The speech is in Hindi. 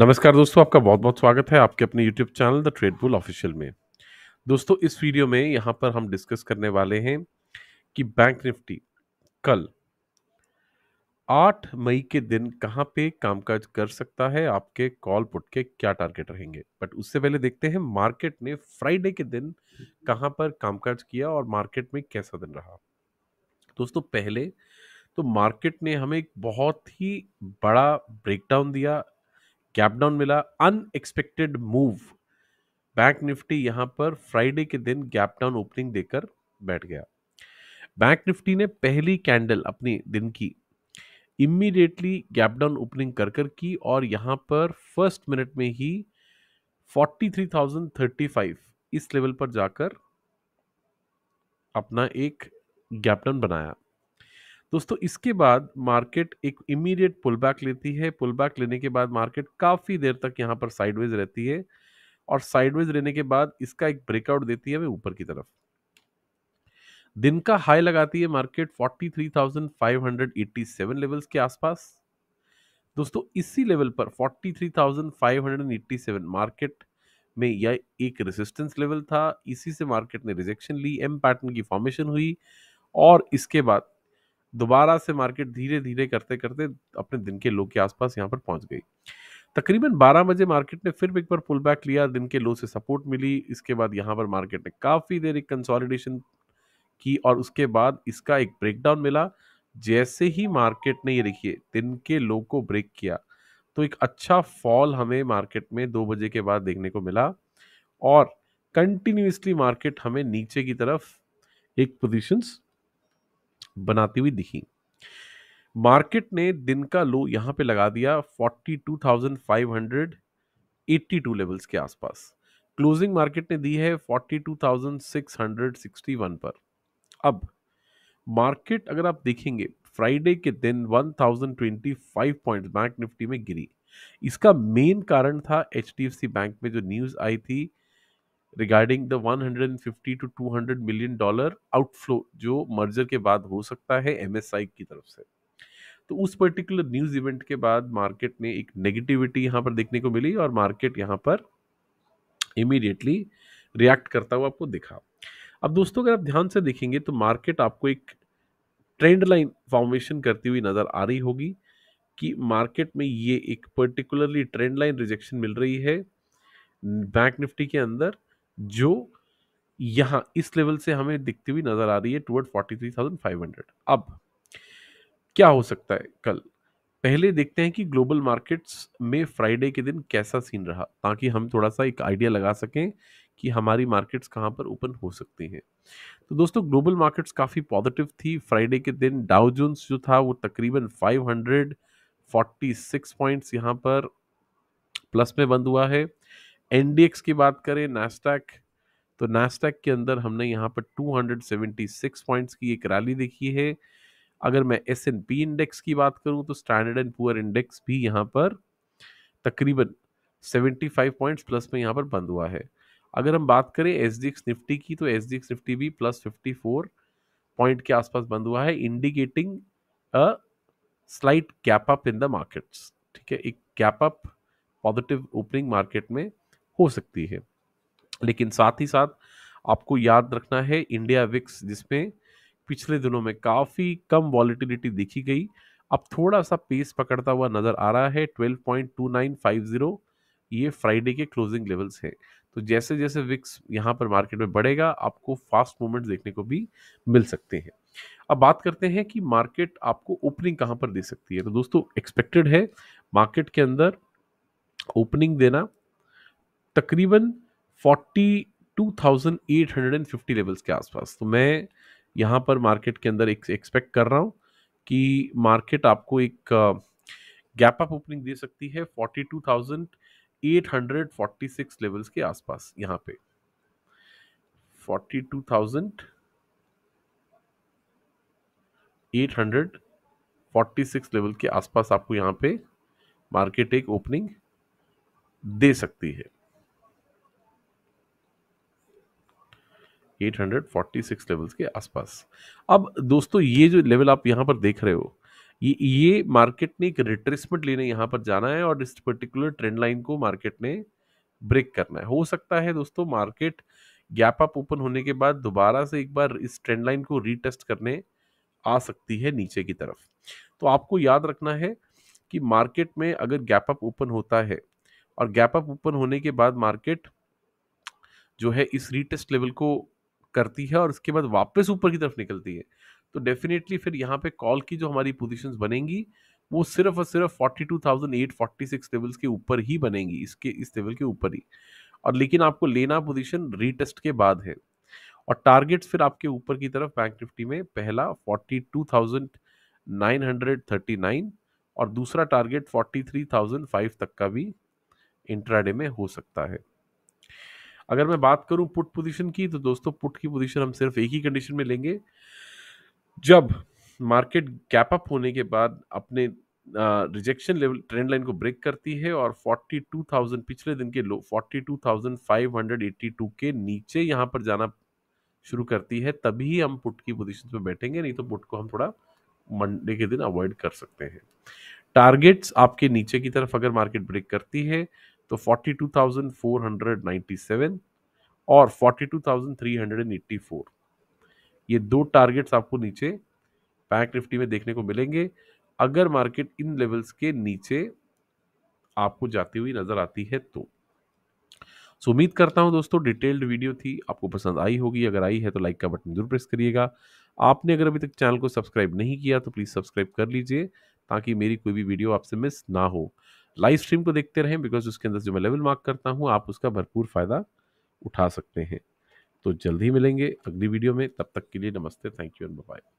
नमस्कार दोस्तों आपका बहुत बहुत स्वागत है आपके अपने YouTube channel the trade bull official में दोस्तों इस वीडियो में यहाँ पर हम डिस्कस करने वाले हैं कि बैंक निफ्टी कल 8 मई के दिन कहाँ पे कामकाज कर सकता है आपके कॉल पुट के क्या टारगेट रहेंगे बट उससे पहले देखते हैं मार्केट ने फ्राइडे के दिन कहाँ पर कामकाज किया और मार्केट में कैसा दिन रहा दोस्तों पहले तो मार्केट ने हमें एक बहुत ही बड़ा ब्रेकडाउन दिया गैप डाउन मिला अनएक्सपेक्टेड मूव बैंक निफ्टी यहां पर फ्राइडे के दिन गैप डाउन ओपनिंग देकर बैठ गया बैंक निफ्टी ने पहली कैंडल अपनी दिन की इमीडिएटली गैप डाउन ओपनिंग कर कर की और यहां पर फर्स्ट मिनट में ही 43,035 इस लेवल पर जाकर अपना एक गैप डाउन बनाया दोस्तों इसके बाद मार्केट एक इमीडिएट पुल बैक लेती है पुल बैक लेने के बाद मार्केट काफ़ी देर तक यहाँ पर साइडवेज रहती है और साइडवेज रहने के बाद इसका एक ब्रेकआउट देती है ऊपर की तरफ दिन का हाई लगाती है मार्केट 43,587 लेवल्स के आसपास दोस्तों इसी लेवल पर 43,587 मार्केट में यह एक रेसिस्टेंस लेवल था इसी से मार्केट ने रिजेक्शन ली एम पैटर्न की फॉर्मेशन हुई और इसके बाद दोबारा से मार्केट धीरे धीरे करते करते अपने दिन के लो के आसपास यहाँ पर पहुँच गई तकरीबन 12 बजे मार्केट ने फिर एक बार पुल बैक लिया दिन के लो से सपोर्ट मिली इसके बाद यहाँ पर मार्केट ने काफ़ी देर एक कंसोलिडेशन की और उसके बाद इसका एक ब्रेकडाउन मिला जैसे ही मार्केट ने ये देखिए दिन के लो को ब्रेक किया तो एक अच्छा फॉल हमें मार्केट में दो बजे के बाद देखने को मिला और कंटिन्यूसली मार्केट हमें नीचे की तरफ एक पोजिशंस बनाती हुई दिखी मार्केट ने दिन का लो यहां पे लगा दिया 42,582 लेवल्स के आसपास क्लोजिंग मार्केट ने दी है 42,661 पर अब मार्केट अगर आप देखेंगे फ्राइडे के दिन 1025 पॉइंट्स बैंक निफ्टी में गिरी इसका मेन कारण था एच बैंक में जो न्यूज़ आई थी regarding the 150 to 200 million dollar outflow जो मर्जर के बाद हो सकता है एमएसआई की तरफ से तो उस पर्टिकुलर न्यूज इवेंट के बाद मार्केट में एक नेगेटिविटी यहाँ पर देखने को मिली और मार्केट यहाँ पर इमीडिएटली रिएक्ट करता हुआ आपको दिखा अब दोस्तों अगर आप ध्यान से देखेंगे तो मार्केट आपको एक ट्रेंड लाइन फॉर्मेशन करती हुई नज़र आ रही होगी कि मार्केट में ये एक पर्टिकुलरली ट्रेंड लाइन रिजेक्शन मिल रही है बैंक निफ्टी के अंदर जो यहाँ इस लेवल से हमें दिखती हुई नजर आ रही है toward forty three thousand five hundred अब क्या हो सकता है कल पहले देखते हैं कि ग्लोबल मार्केट्स में फ्राइडे के दिन कैसा सीन रहा ताकि हम थोड़ा सा एक आइडिया लगा सकें कि हमारी मार्केट्स कहाँ पर ओपन हो सकती हैं तो दोस्तों ग्लोबल मार्केट्स काफ़ी पॉजिटिव थी फ्राइडे के दिन डाउ जोन्स जो था वो तकरीबन 546 पॉइंट्स यहाँ पर प्लस में बंद हुआ है एनडीएक्स की बात करें नास्टैक तो नास्टैक के अंदर हमने यहाँ पर 276 पॉइंट्स की एक रैली देखी है अगर मैं एस एन पी इंडेक्स की बात करूँ तो स्टैंडर्ड एंड पुअर इंडेक्स भी यहाँ पर तकरीबन 75 पॉइंट्स प्लस में यहाँ पर बंद हुआ है अगर हम बात करें एस डी एक्स निफ्टी की तो एस डी एक्स निफ्टी भी प्लस फिफ्टी फोर पॉइंट के आसपास बंद हुआ है indicating a slight gap up in the markets ठीक है एक gap up positive opening market में हो सकती है लेकिन साथ ही साथ आपको याद रखना है इंडिया विक्स जिसमें पिछले दिनों में काफ़ी कम वॉलिटिलिटी देखी गई अब थोड़ा सा पेस पकड़ता हुआ नज़र आ रहा है 12.2950 ये फ्राइडे के क्लोजिंग लेवल्स हैं तो जैसे जैसे विक्स यहाँ पर मार्केट में बढ़ेगा आपको फास्ट मूवमेंट देखने को भी मिल सकते हैं अब बात करते हैं कि मार्केट आपको ओपनिंग कहाँ पर दे सकती है तो दोस्तों एक्सपेक्टेड है मार्केट के अंदर ओपनिंग देना तकरीबन 42,850 लेवल्स के आसपास तो मैं यहाँ पर मार्केट के अंदर एक एक्सपेक्ट कर रहा हूँ कि मार्केट आपको एक गैप अप ओपनिंग दे सकती है 42,846 लेवल्स के आसपास यहाँ पे 846 लेवल के आसपास आपको यहाँ पे मार्केट एक ओपनिंग दे सकती है 846 लेवल्स के आसपास अब दोस्तों ये जो लेवल आप यहाँ पर देख रहे हो ये ये मार्केट ने एक रिट्रेसमेंट लेने यहाँ पर जाना है और इस पर्टिकुलर ट्रेंड लाइन को मार्केट ने ब्रेक करना है हो सकता है दोस्तों मार्केट गैप अप ओपन होने के बाद दोबारा से एक बार इस ट्रेंड लाइन को रीटेस्ट करने आ सकती है नीचे की तरफ तो आपको याद रखना है कि मार्केट में अगर गैप अप ओपन होता है और गैप अप ओपन होने के बाद मार्केट जो है इस रीटेस्ट लेवल को करती है और उसके बाद वापस ऊपर की तरफ निकलती है तो डेफिनेटली फिर यहाँ पे कॉल की जो हमारी पोजीशंस बनेंगी वो सिर्फ और सिर्फ 42,846 लेवल्स के ऊपर ही बनेंगी इसके इस लेवल के ऊपर ही और लेकिन आपको लेना पोजीशन रीटेस्ट के बाद है और टारगेट्स फिर आपके ऊपर की तरफ बैंक निफ्टी में पहला नाइन और दूसरा टारगेट फाइव तक का भी इंट्राडे में हो सकता है अगर मैं बात करूं पुट पोजीशन की तो दोस्तों पुट की पोजीशन हम सिर्फ एक ही कंडीशन में लेंगे जब मार्केट गैप अप होने के बाद अपने रिजेक्शन लेवल ट्रेंड लाइन को ब्रेक करती है और 42,000 पिछले दिन के लो 42,582 के नीचे यहाँ पर जाना शुरू करती है तभी हम पुट की पोजीशन पे बैठेंगे नहीं तो पुट को हम थोड़ा मंडे के दिन अवॉइड कर सकते हैं टारगेट्स आपके नीचे की तरफ अगर मार्केट ब्रेक करती है तो 42,497 और 42,384 ये दो टारगेट्स आपको नीचे बैंक निफ्टी में देखने को मिलेंगे अगर मार्केट इन लेवल्स के नीचे आपको जाती हुई नज़र आती है तो सो उम्मीद करता हूँ दोस्तों डिटेल्ड वीडियो थी आपको पसंद आई होगी अगर आई है तो लाइक का बटन जरूर प्रेस करिएगा आपने अगर अभी तक चैनल को सब्सक्राइब नहीं किया तो प्लीज़ सब्सक्राइब कर लीजिए ताकि मेरी कोई भी वीडियो आपसे मिस ना हो लाइव स्ट्रीम को देखते रहें बिकॉज उसके अंदर जो मैं लेवल मार्क करता हूँ आप उसका भरपूर फ़ायदा उठा सकते हैं तो जल्द ही मिलेंगे अगली वीडियो में तब तक के लिए नमस्ते थैंक यू एंड बाय